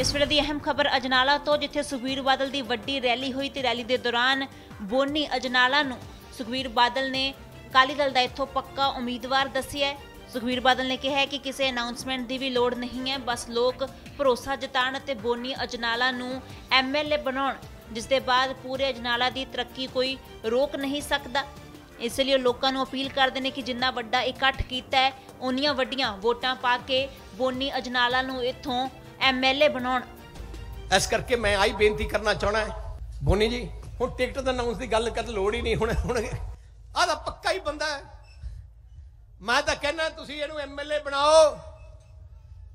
ਇਸ ਵੇਲੇ ਦੀ ਅਹਿਮ ਖਬਰ ਅਜਨਾਲਾ ਤੋਂ ਜਿੱਥੇ ਸੁਖਵੀਰ ਬਾਦਲ ਦੀ ਵੱਡੀ ਰੈਲੀ ਹੋਈ ਤੇ ਰੈਲੀ ਦੇ ਦੌਰਾਨ ਬੋਨੀ ਅਜਨਾਲਾ ਨੂੰ ਸੁਖਵੀਰ ਬਾਦਲ ਨੇ ਕਾਲੀ ਦਲ ਦਾ ਇੱਥੋਂ ਪੱਕਾ ਉਮੀਦਵਾਰ ਦੱਸਿਆ ਸੁਖਵੀਰ ਬਾਦਲ ਨੇ ਕਿਹਾ ਕਿ ਕਿਸੇ ਅਨਾਉਂਸਮੈਂਟ ਦੀ ਵੀ ਲੋੜ ਨਹੀਂ ਹੈ ਬਸ ਲੋਕ ਭਰੋਸਾ ਜਤਾਣ ਤੇ ਬੋਨੀ ਅਜਨਾਲਾ ਨੂੰ ਐਮਐਲਏ ਬਣਾਉਣ ਜਿਸ ਦੇ ਬਾਅਦ ਪੂਰੇ ਅਜਨਾਲਾ ਦੀ ਤਰੱਕੀ ਕੋਈ ਰੋਕ ਨਹੀਂ ਸਕਦਾ ਇਸ ਲਈ ਲੋਕਾਂ ਨੂੰ ਅਪੀਲ ਕਰਦੇ ਨੇ ਕਿ ਜਿੰਨਾ ਵੱਡਾ ਇਕੱਠ ਕੀਤਾ ਹੈ ਉਨੀਆਂ ਵੱਡੀਆਂ ਵੋਟਾਂ ਪਾ ਕੇ ਬੋਨੀ ਅਜਨਾਲਾ ਨੂੰ ਇੱਥੋਂ ਐਮਐਲਏ ਬਣਾਉਣ ਇਸ ਕਰਕੇ ਮੈਂ ਆਈ ਬੇਨਤੀ ਕਰਨਾ ਚਾਹਣਾ ਬੋਨੀ ਜੀ ਹੁਣ ਟਿਕਟ ਦਾ ਅਨਾਉਂਸ ਦੀ ਗੱਲ ਕਰਨ ਲੋੜ ਹੀ ਨਹੀਂ ਹੁਣ ਹੁਣ ਆਹ ਤਾਂ ਪੱਕਾ ਹੀ ਬੰਦਾ ਹੈ ਮੈਂ ਤਾਂ ਕਹਿੰਦਾ ਤੁਸੀਂ ਇਹਨੂੰ ਐਮਐਲਏ ਬਣਾਓ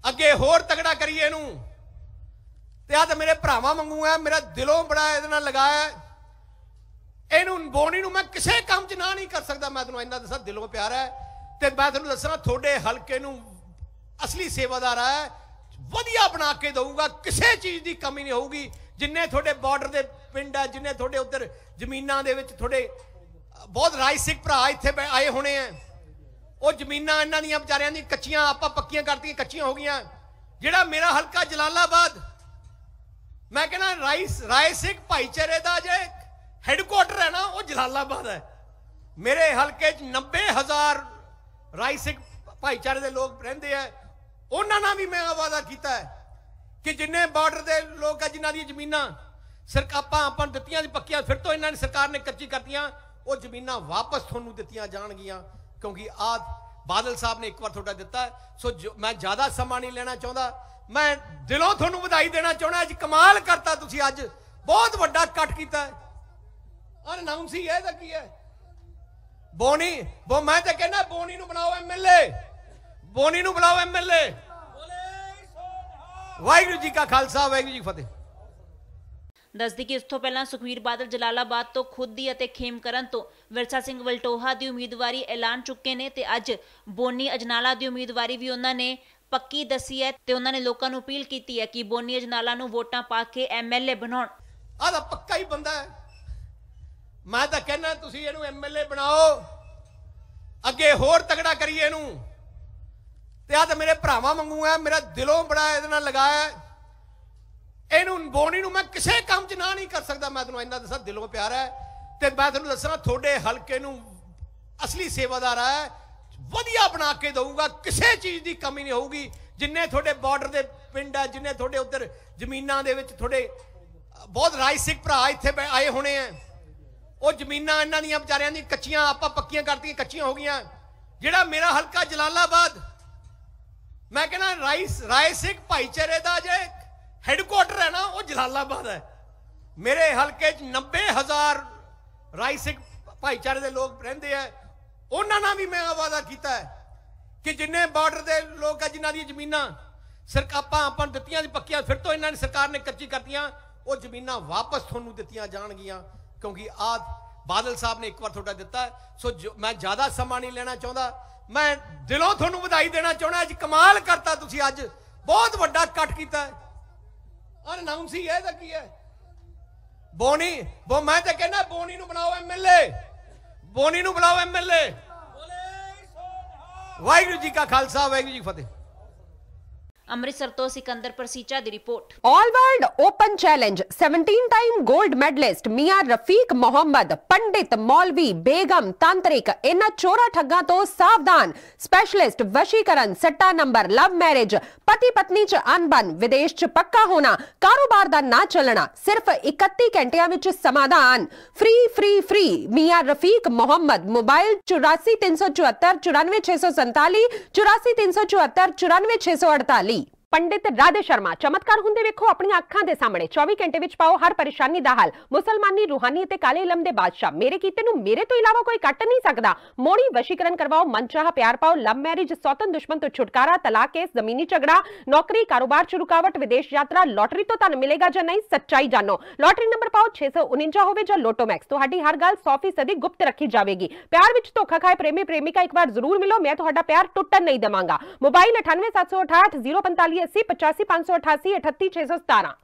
ਅੱਗੇ ਹੋਰ ਤਗੜਾ ਕਰੀਏ ਇਹਨੂੰ ਤੇ ਆ ਤਾਂ ਮੇਰੇ ਭਰਾਵਾਂ ਵਾਂਗੂ ਆ ਮੇਰਾ ਦਿਲੋਂ ਬੜਾ ਇਹਦੇ ਨਾਲ ਲਗਾਇਆ ਇਹਨੂੰ ਬੋਨੀ ਨੂੰ ਮੈਂ ਕਿਸੇ ਕੰਮ 'ਚ ਨਾ ਨਹੀਂ ਕਰ ਸਕਦਾ ਮੈਂ ਤੁਹਾਨੂੰ ਇੰਨਾ ਦੱਸਾਂ ਦਿਲੋਂ ਪਿਆਰਾ ਹੈ ਤੇ ਮੈਂ ਤੁਹਾਨੂੰ ਦੱਸਣਾ ਤੁਹਾਡੇ ਹਲਕੇ ਨੂੰ ਅਸਲੀ ਸੇਵਾਦਾਰ ਹੈ ਵਧੀਆ ਬਣਾ ਕੇ ਦਊਗਾ ਕਿਸੇ ਚੀਜ਼ ਦੀ ਕਮੀ ਨਹੀਂ ਹੋਊਗੀ ਜਿੰਨੇ ਤੁਹਾਡੇ ਬਾਰਡਰ ਦੇ ਪਿੰਡ ਆ ਜਿੰਨੇ ਤੁਹਾਡੇ ਉੱਧਰ ਜ਼ਮੀਨਾਂ ਦੇ ਵਿੱਚ ਤੁਹਾਡੇ ਬਹੁਤ ਰਾਜਸਿਕ ਭਰਾ ਇੱਥੇ ਆਏ ਹੋਣੇ ਆ ਉਹ ਜ਼ਮੀਨਾਂ ਇਹਨਾਂ ਦੀਆਂ ਵਿਚਾਰਿਆਂ ਦੀ ਕੱਚੀਆਂ ਆਪਾਂ ਪੱਕੀਆਂ ਕਰਤੀਆਂ ਕੱਚੀਆਂ ਹੋ ਗਈਆਂ ਜਿਹੜਾ ਮੇਰਾ ਹਲਕਾ ਜਲਾਲਾਬਾਦ ਮੈਂ ਕਹਿੰਦਾ ਰਾਈਸ ਰਾਇਸਿਕ ਭਾਈਚਾਰੇ ਦਾ ਜੇ ਹੈੱਡਕੁਆਟਰ ਹੈ ਨਾ ਉਹ ਜਲਾਲਾਬਾਦ ਹੈ ਮੇਰੇ ਹਲਕੇ 'ਚ 90000 ਰਾਇਸਿਕ ਭਾਈਚਾਰੇ ਦੇ ਲੋਕ ਰਹਿੰਦੇ ਆ ਉਹਨਾਂ ਨਾਲ ਵੀ ਮੈਂ ਵਾਅਦਾ ਕੀਤਾ ਹੈ ਕਿ ਜਿੰਨੇ ਬਾਰਡਰ ਦੇ ਲੋਕ ਆ ਜਿਨ੍ਹਾਂ ਦੀਆਂ ਜ਼ਮੀਨਾਂ ਸਰਕਾਰ ਆਪਾਂ ਦਿੱਤੀਆਂ ਦੀ ਪੱਕੀਆਂ ਫਿਰ ਤੋਂ ਇਹਨਾਂ ਨੇ ਸਰਕਾਰ ਨੇ ਕੱਚੀ ਕਰਤੀਆਂ ਉਹ ਜ਼ਮੀਨਾਂ ਵਾਪਸ ਤੁਹਾਨੂੰ ਦਿੱਤੀਆਂ ਜਾਣਗੀਆਂ ਕਿਉਂਕਿ ਆ ਬਾਦਲ ਸਾਹਿਬ ਨੇ ਇੱਕ ਵਾਰ ਤੁਹਾਡਾ ਦਿੱਤਾ ਸੋ ਮੈਂ ਜ਼ਿਆਦਾ ਸਮਾਂ ਨਹੀਂ ਲੈਣਾ ਚਾਹੁੰਦਾ ਮੈਂ ਦਿਲੋਂ ਤੁਹਾਨੂੰ ਵਧਾਈ ਦੇਣਾ ਚਾਹੁੰਦਾ ਅੱਜ ਕਮਾਲ ਕਰਤਾ ਤੁਸੀਂ ਅੱਜ ਬਹੁਤ ਵੱਡਾ ਕੱਟ ਕੀਤਾ ਔਰ ਨਾਮ ਸੀ ਇਹਦਾ ਕੀ ਹੈ ਬੋਨੀ ਉਹ ਮੈਂ ਤਾਂ ਕਹਿੰਦਾ ਬੋਨੀ ਨੂੰ ਬਣਾਓ ਐਮਐਲਏ ਬੋਨੀ ਨੂੰ ਬੁਲਾਓ ਐਮਐਲਏ ਵਾਹਿਗੁਰੂ ਜੀ ਕਾ ਖਾਲਸਾ ਵਾਹਿਗੁਰੂ ਜੀ ਫਤਿਹ ਦੱਸਦੀ ਕਿ ਇਸ ਤੋਂ ਪਹਿਲਾਂ ਸੁਖਵੀਰ ਬਾਦਲ ਜਲਾਲਾਬਾਦ ਤੋਂ ਖੁਦ ਦੀ ਅਤੇ ਖੇਮਕਰਨ ਤੋਂ ਵਿਰਸਾ ਸਿੰਘ ਵਲਟੋਹਾ ਦੀ ਉਮੀਦਵਾਰੀ ਐਲਾਨ ਚੁੱਕੇ ਨੇ ਤੇ ਅੱਜ ਬੋਨੀ ਅਜਨਾਲਾ ਦੀ ਉਮੀਦਵਾਰੀ ਵੀ ਉਹਨਾਂ ਨੇ ਪੱਕੀ ਦੱਸੀ ਹੈ ਤੇ ਉਹਨਾਂ ਨੇ ਲੋਕਾਂ ਨੂੰ ਅਪੀਲ ਕੀਤੀ ਹੈ ਕਿ ਬੋਨੀ ਅਜਨਾਲਾ ਨੂੰ ਵੋਟਾਂ ਪਾ ਕੇ ਐਮਐਲਏ ਬਣਾਉਣ ਆਹ ਤਾਂ ਪੱਕਾ ਹੀ ਬੰਦਾ ਹੈ ਮੈਂ ਤਾਂ ਕਹਿੰਦਾ ਤੁਸੀਂ ਇਹਨੂੰ ਐਮਐਲਏ ਬਣਾਓ ਅੱਗੇ ਹੋਰ ਤਗੜਾ ਕਰੀਏ ਇਹਨੂੰ ਤੇ ਆ ਤਾਂ ਮੇਰੇ ਭਰਾਵਾਂ ਵਾਂਗੂ ਆ ਮੇਰਾ ਦਿਲੋਂ ਬੜਾ ਇਹਦੇ ਨਾਲ ਲਗਾਇਆ ਇਹਨੂੰ ਬੋਣੀ ਨੂੰ ਮੈਂ ਕਿਸੇ ਕੰਮ 'ਚ ਨਾ ਨਹੀਂ ਕਰ ਸਕਦਾ ਮੈਂ ਤੁਹਾਨੂੰ ਇੰਨਾ ਦੱਸਾਂ ਦਿਲੋਂ ਪਿਆਰ ਹੈ ਤੇ ਮੈਂ ਤੁਹਾਨੂੰ ਦੱਸਣਾ ਤੁਹਾਡੇ ਹਲਕੇ ਨੂੰ ਅਸਲੀ ਸੇਵਾਦਾਰ ਆ ਵਧੀਆ ਬਣਾ ਕੇ ਦਊਗਾ ਕਿਸੇ ਚੀਜ਼ ਦੀ ਕਮੀ ਨਹੀਂ ਹੋਊਗੀ ਜਿੰਨੇ ਤੁਹਾਡੇ ਬਾਰਡਰ ਦੇ ਪਿੰਡ ਆ ਜਿੰਨੇ ਤੁਹਾਡੇ ਉੱਧਰ ਜ਼ਮੀਨਾਂ ਦੇ ਵਿੱਚ ਤੁਹਾਡੇ ਬਹੁਤ ਰਾਜਸਿਕ ਭਰਾ ਇੱਥੇ ਆਏ ਹੋਣੇ ਆ ਉਹ ਜ਼ਮੀਨਾਂ ਇਹਨਾਂ ਦੀਆਂ ਵਿਚਾਰਿਆਂ ਦੀ ਕੱਚੀਆਂ ਆਪਾਂ ਪੱਕੀਆਂ ਕਰਤੀਆਂ ਕੱਚੀਆਂ ਹੋ ਗਈਆਂ ਜਿਹੜਾ ਮੇਰਾ ਹਲਕਾ ਜਲਾਲਾਬਾਦ ਮੈਂ ਕਹਿੰਦਾ ਰਾਈਸ ਰਾਏ ਸਿੰਘ ਭਾਈਚਾਰੇ ਦਾ ਜੇ ਹੈਡਕੁਆਟਰ ਹੈ ਨਾ ਉਹ ਜਲਾਲਾਬਾਦ ਹੈ ਮੇਰੇ ਹਲਕੇ 'ਚ 90000 ਰਾਈ ਸਿੰਘ ਭਾਈਚਾਰੇ ਦੇ ਲੋਕ ਰਹਿੰਦੇ ਆ ਉਹਨਾਂ ਨਾਲ ਵੀ ਮੈਂ ਆਵਾਜ਼ਾ ਕੀਤਾ ਹੈ ਕਿ ਜਿੰਨੇ ਬਾਰਡਰ ਦੇ ਲੋਕ ਆ ਜਿਨ੍ਹਾਂ ਦੀਆਂ ਜ਼ਮੀਨਾਂ ਸਰਕਾਪਾਂ ਆਪਾਂ ਦਿੱਤੀਆਂ ਦੀ ਪੱਕੀਆਂ ਫਿਰ ਤੋਂ ਇਹਨਾਂ ਨੇ ਸਰਕਾਰ ਨੇ ਕੱਚੀ ਕਰਤੀਆਂ ਉਹ ਜ਼ਮੀਨਾਂ ਵਾਪਸ ਤੁਹਾਨੂੰ ਦਿੱਤੀਆਂ ਜਾਣਗੀਆਂ ਕਿਉਂਕਿ ਆ ਬਾਦਲ ਸਾਹਿਬ ਨੇ ਇੱਕ ਵਾਰ ਤੁਹਾਡਾ ਦਿੱਤਾ ਸੋ ਮੈਂ ਜ਼ਿਆਦਾ ਸਮਾਂ ਨਹੀਂ ਲੈਣਾ ਚਾਹੁੰਦਾ ਮੈਂ ਦਿਲੋਂ ਤੁਹਾਨੂੰ ਵਧਾਈ ਦੇਣਾ ਚਾਹੁੰਦਾ ਅੱਜ ਕਮਾਲ ਕਰਤਾ ਤੁਸੀਂ ਅੱਜ ਬਹੁਤ ਵੱਡਾ ਕੱਟ ਕੀਤਾ ਹੈ ਔਰ ਅਨਾਉਂਸ ਹੀ ਹੈ ਤਾਂ ਕੀ ਹੈ ਬੋਨੀ ਉਹ ਮੈਂ ਤਾਂ ਕਹਿੰਦਾ ਬੋਨੀ ਨੂੰ ਬਣਾਓ ਐਮਐਲਏ ਬੋਨੀ ਨੂੰ ਬਣਾਓ ਐਮਐਲਏ ਵਾਹਿਗੁਰੂ ਜੀ ਕਾ ਖਾਲਸਾ ਵਾਹਿਗੁਰੂ ਜੀ ਫਤਿਹ ਅੰਮ੍ਰਿਤਸਰ ਤੋਂ ਸਿਕੰਦਰ ਪ੍ਰਸੀਚਾ ਦੀ report all world open challenge 17 time 골ਡ ਮੈਡਲਿਸਟ ਮੀਆਂ ਰਫੀਕ ਮੁਹੰਮਦ ਪੰਡਿਤ ਮੌਲਵੀ ਬੇਗਮ ਤਾਂਤਰਿਕ ਇਹਨਾਂ ਚੋਰਾ ਠੱਗਾ ਤੋਂ ਸਾਵਧਾਨ ਸਪੈਸ਼ਲਿਸਟ ਵਸ਼ੀਕਰਨ ਸੱਟਾ ਨੰਬਰ ਲਵ ਮੈਰਿਜ ਪਤੀ ਪਤਨੀ ਚ ਅਨਬਨ ਵਿਦੇਸ਼ ਚ ਪੱਕਾ ਹੋਣਾ ਕਾਰੋਬਾਰ ਦਾ ਨਾ ਚੱਲਣਾ ਸਿਰਫ 31 ਘੰਟਿਆਂ ਵਿੱਚ ਸਮਾਧਾਨ free free free Mian Rafiq Muhammad mobile 84374 94647 84374 94648 Pandit Radhe Sharma ਚਮਤਕਾਰ ਹੁੰਦੇ ਵੇਖੋ ਆਪਣੀਆਂ ਅੱਖਾਂ ਦੇ ਸਾਹਮਣੇ 24 ਘੰਟੇ ਵਿੱਚ ਪਾਓ ਹਰ ਪਰੇਸ਼ਾਨੀ ਦਾ ਹੱਲ ਮੁਸਲਮਾਨੀ ਰੂਹਾਨੀ ਅਤੇ ਕਾਲੇ ਇਲਮ ਦੇ ਬਾਦਸ਼ਾਹ ਮੇਰੇ ਕੀਤੇ ਨੂੰ ਮੇਰੇ ਤੋਂ ਇਲਾਵਾ ਕੋਈ ਕੱਟ ਨਹੀਂ ਸਕਦਾ ਮੋੜੀ ਵਸ਼ੀਕਰਨ ਕਰਵਾਓ ਮਨਚਾਹਾ ਪਿਆਰ ਪਾਓ ਲਵ ਮੈਰਿਜ ਸੌਤਨ ਦੁਸ਼ਮਣ ਤੋਂ ਛੁਟਕਾਰਾ ਤਲਾਕ ਕੇਸ ਜ਼ਮੀਨੀ ਝਗੜਾ ਨੌਕਰੀ ਕਾਰੋਬਾਰ ਚ ਰੁਕਾਵਟ ਵਿਦੇਸ਼ ਯਾਤਰਾ ਲੋਟਰੀ ਤੋਂ ਤੁਹਾਨੂੰ ਮਿਲੇਗਾ ਜਾਂ ਨਹੀਂ ਸੱਚਾਈ ਜਾਣੋ ਲੋਟਰੀ ਨੰਬਰ ਪਾਓ 649 ਹੋਵੇ ਜਾਂ ਲੋਟੋ ਮੈਕਸ ਤੁਹਾਡੀ ਹਰ ਗੱਲ 100% ਗੁਪਤ ਰੱਖੀ ਜਾਵੇਗੀ ਪਿਆਰ ਵਿੱਚ ਧੋਖਾ ਖਾਏ ਪ੍ਰੇਮੀ ਪ੍ਰੇਮਿਕਾ ਇੱਕ ਵਾਰ ਜ਼ਰੂਰ ਮਿਲੋ ਮੈਂ ਤੁਹਾਡਾ ਪਿਆਰ ਟੁੱਟਣ ਨਹੀਂ ਦਵਾਂਗਾ ਮੋਬਾਈਲ 98768 8380 85588 38617